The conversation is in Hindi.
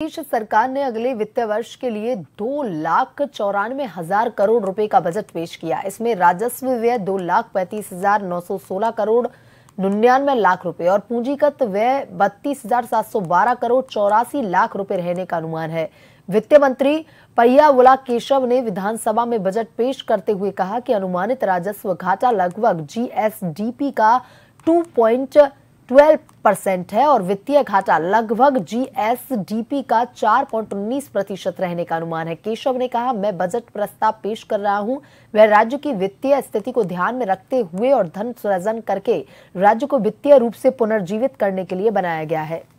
प्रदेश सरकार ने अगले वित्तीय वर्ष के लिए दो लाख चौरानवे हजार करोड़ रुपए का बजट पेश किया इसमें राजस्व व्यय दो लाख पैंतीस हजार नौ सौ सोलह करोड़ निन्यानवे लाख रुपए और पूंजीगत व्यय बत्तीस हजार सात सौ बारह करोड़ चौरासी लाख रुपए रहने का अनुमान है वित्त मंत्री पय्यावुला केशव ने विधानसभा में बजट पेश करते हुए कहा कि अनुमानित राजस्व घाटा लगभग जीएसडीपी का टू पॉइंट 12 परसेंट है और वित्तीय घाटा लगभग जीएसडीपी का 4.19 प्रतिशत रहने का अनुमान है केशव ने कहा मैं बजट प्रस्ताव पेश कर रहा हूं वह राज्य की वित्तीय स्थिति को ध्यान में रखते हुए और धन सृजन करके राज्य को वित्तीय रूप से पुनर्जीवित करने के लिए बनाया गया है